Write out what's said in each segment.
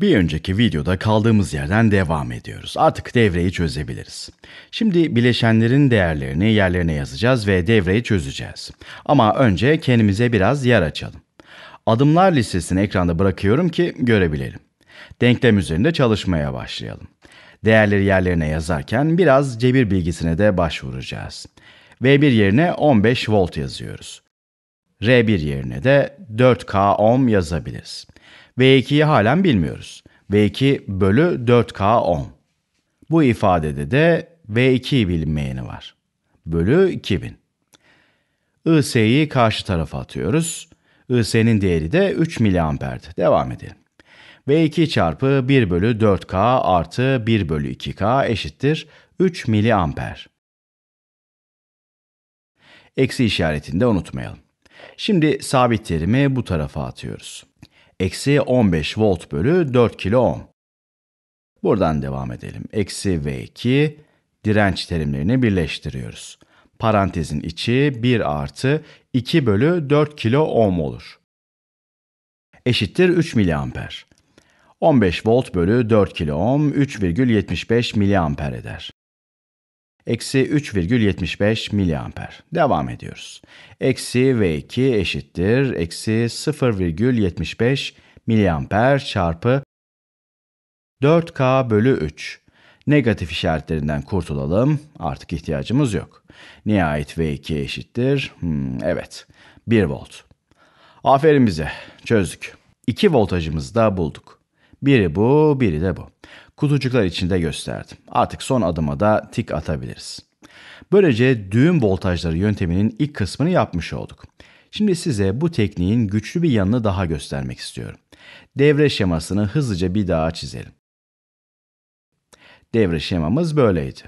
Bir önceki videoda kaldığımız yerden devam ediyoruz. Artık devreyi çözebiliriz. Şimdi bileşenlerin değerlerini yerlerine yazacağız ve devreyi çözeceğiz. Ama önce kendimize biraz yer açalım. Adımlar listesini ekranda bırakıyorum ki görebilelim. Denklem üzerinde çalışmaya başlayalım. Değerleri yerlerine yazarken biraz cebir bilgisine de başvuracağız. V1 yerine 15 volt yazıyoruz. R1 yerine de 4K ohm yazabiliriz. V2'yi halen bilmiyoruz. V2 bölü 4K10. Bu ifadede de V2 bilinmeyeni var. Bölü 2000. IS'yi karşı tarafa atıyoruz. IS'nin değeri de 3 miliamperdi. Devam edelim. V2 çarpı 1 bölü 4K artı 1 bölü 2K eşittir 3 miliamper. Eksi işaretini de unutmayalım. Şimdi sabit terimi bu tarafa atıyoruz eksi 15 volt bölü 4 kilo ohm. Buradan devam edelim. Eksi V2 direnç terimlerini birleştiriyoruz. Parantezin içi 1 artı 2 bölü 4 kilo ohm olur. Eşittir 3 miliamper. 15 volt bölü 4 kilo ohm 3,75 miliamper eder eksi 3,75 miliamper. Devam ediyoruz. Eksi V2 eşittir eksi 0,75 miliamper çarpı 4K bölü 3. Negatif işaretlerinden kurtulalım. Artık ihtiyacımız yok. Nihayet V2 eşittir. Hmm, evet. 1 volt. Aferin bize. Çözdük. 2 voltajımızı da bulduk. Biri bu, biri de bu. Kutucuklar içinde gösterdim. Artık son adıma da tik atabiliriz. Böylece düğüm voltajları yönteminin ilk kısmını yapmış olduk. Şimdi size bu tekniğin güçlü bir yanını daha göstermek istiyorum. Devre şemasını hızlıca bir daha çizelim. Devre şemamız böyleydi.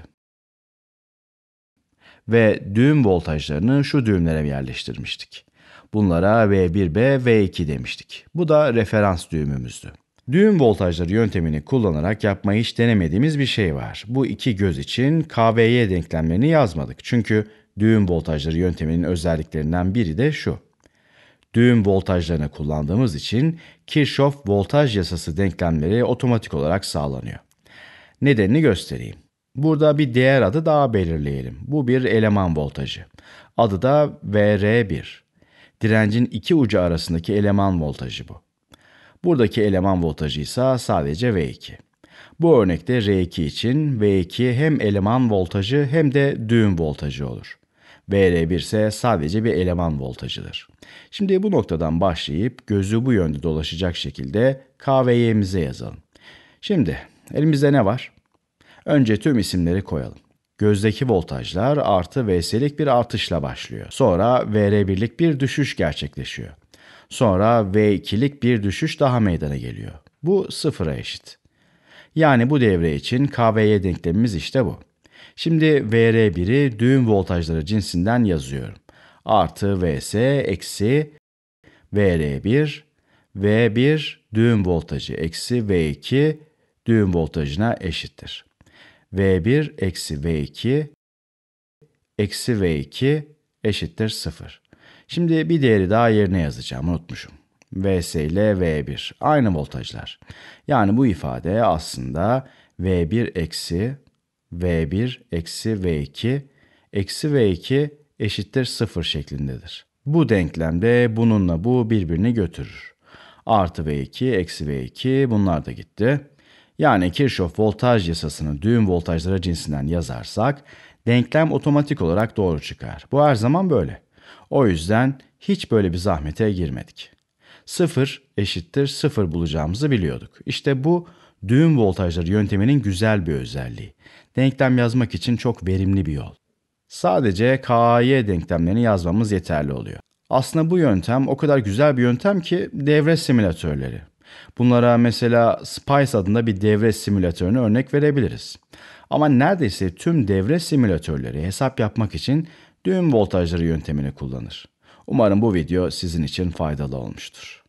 Ve düğüm voltajlarını şu düğümlere yerleştirmiştik. Bunlara V1B, V2 demiştik. Bu da referans düğümümüzdü. Düğüm voltajları yöntemini kullanarak yapmayı hiç denemediğimiz bir şey var. Bu iki göz için KVY denklemlerini yazmadık. Çünkü düğüm voltajları yönteminin özelliklerinden biri de şu. Düğüm voltajlarını kullandığımız için Kirchhoff voltaj yasası denklemleri otomatik olarak sağlanıyor. Nedenini göstereyim. Burada bir değer adı daha belirleyelim. Bu bir eleman voltajı. Adı da VR1. Direncin iki ucu arasındaki eleman voltajı bu. Buradaki eleman voltajı ise sadece V2. Bu örnekte R2 için V2 hem eleman voltajı hem de düğüm voltajı olur. VR1 ise sadece bir eleman voltajıdır. Şimdi bu noktadan başlayıp gözü bu yönde dolaşacak şekilde KVY'mize yazalım. Şimdi elimizde ne var? Önce tüm isimleri koyalım. Gözdeki voltajlar artı V'lik bir artışla başlıyor. Sonra VR1'lik bir düşüş gerçekleşiyor. Sonra V2'lik bir düşüş daha meydana geliyor. Bu sıfıra eşit. Yani bu devre için KV'ye denklemimiz işte bu. Şimdi VR1'i düğüm voltajları cinsinden yazıyorum. Artı VS eksi VR1 V1 düğüm voltajı eksi V2 düğüm voltajına eşittir. V1 eksi V2 eksi V2 eşittir 0. Şimdi bir değeri daha yerine yazacağım unutmuşum. Vs ile V1 aynı voltajlar. Yani bu ifade aslında V1 eksi V1 eksi V2 eksi V2 eşittir 0 şeklindedir. Bu denklemde bununla bu birbirini götürür. Artı V2 eksi V2 bunlar da gitti. Yani Kirchhoff voltaj yasasını düğüm voltajlara cinsinden yazarsak denklem otomatik olarak doğru çıkar. Bu her zaman böyle. O yüzden hiç böyle bir zahmete girmedik. 0 eşittir 0 bulacağımızı biliyorduk. İşte bu düğüm voltajları yönteminin güzel bir özelliği. Denklem yazmak için çok verimli bir yol. Sadece KY denklemlerini yazmamız yeterli oluyor. Aslında bu yöntem o kadar güzel bir yöntem ki devre simülatörleri. Bunlara mesela Spice adında bir devre simülatörünü örnek verebiliriz. Ama neredeyse tüm devre simülatörleri hesap yapmak için düğüm voltajları yöntemini kullanır. Umarım bu video sizin için faydalı olmuştur.